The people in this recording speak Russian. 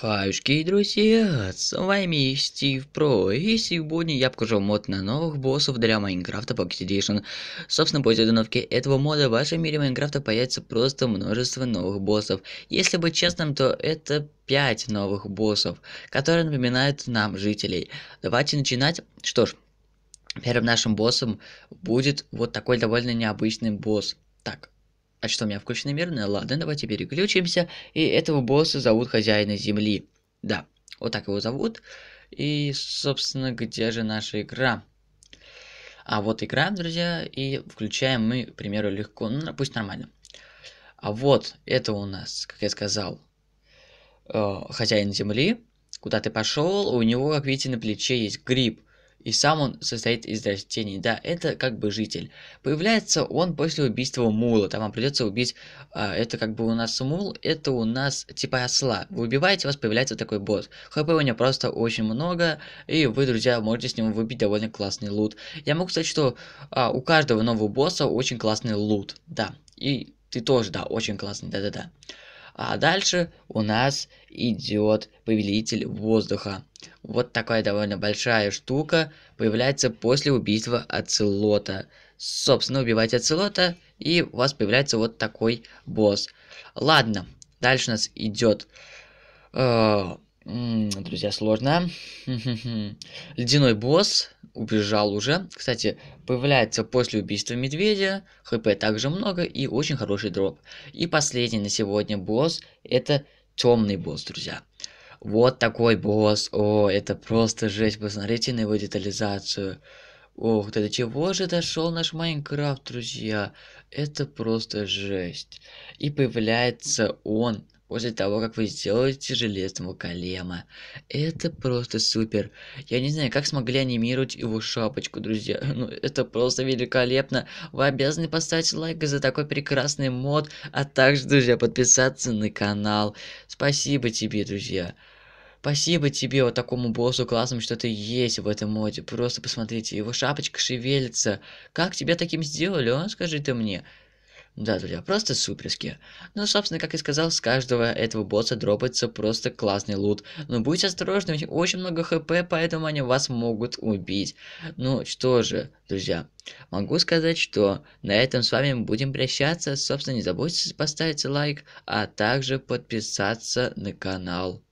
Хаюшки, и друзья, с вами Стив Про, и сегодня я покажу мод на новых боссов для Майнкрафта Pocket Edition. Собственно, после установки этого мода в вашем мире Майнкрафта появится просто множество новых боссов. Если быть честным, то это 5 новых боссов, которые напоминают нам жителей. Давайте начинать. Что ж, первым нашим боссом будет вот такой довольно необычный босс. Так, а что, у меня вкусный мирный? Ладно, давайте переключимся. И этого босса зовут Хозяина Земли. Да, вот так его зовут. И, собственно, где же наша игра? А вот игра, друзья, и включаем мы, к примеру, легко. Ну, пусть нормально. А вот это у нас, как я сказал, э, хозяин земли. Куда ты пошел? У него, как видите, на плече есть гриб и сам он состоит из растений. Да, это как бы житель. Появляется он после убийства мула. Там вам придется убить... Э, это как бы у нас мул, это у нас типа осла. Вы убиваете, у вас появляется такой босс. ХП у него просто очень много, и вы, друзья, можете с ним выбить довольно классный лут. Я могу сказать, что э, у каждого нового босса очень классный лут. Да, и ты тоже, да, очень классный, да-да-да. А дальше у нас идет повелитель воздуха. Вот такая довольно большая штука появляется после убийства Ацелота. Собственно, убивайте Ацелота и у вас появляется вот такой босс. Ладно, дальше у нас идет э, друзья, сложно. Ледяной босс убежал уже. Кстати, появляется после убийства медведя. ХП также много и очень хороший дроп. И последний на сегодня босс это темный босс, друзья. Вот такой босс. О, это просто жесть. Посмотрите на его детализацию. Ох, до чего же дошел наш Майнкрафт, друзья? Это просто жесть. И появляется он после того, как вы сделаете железного голема. Это просто супер. Я не знаю, как смогли анимировать его шапочку, друзья. Ну, это просто великолепно. Вы обязаны поставить лайк за такой прекрасный мод, а также, друзья, подписаться на канал. Спасибо тебе, друзья. Спасибо тебе, вот такому боссу классному, что ты есть в этом моде. Просто посмотрите, его шапочка шевелится. Как тебя таким сделали, а? Скажи ты мне. Да, друзья, просто суперски. Ну, собственно, как и сказал, с каждого этого босса дропается просто классный лут. Но будьте осторожны, у них очень много хп, поэтому они вас могут убить. Ну, что же, друзья, могу сказать, что на этом с вами будем прощаться. Собственно, не забудьте поставить лайк, а также подписаться на канал.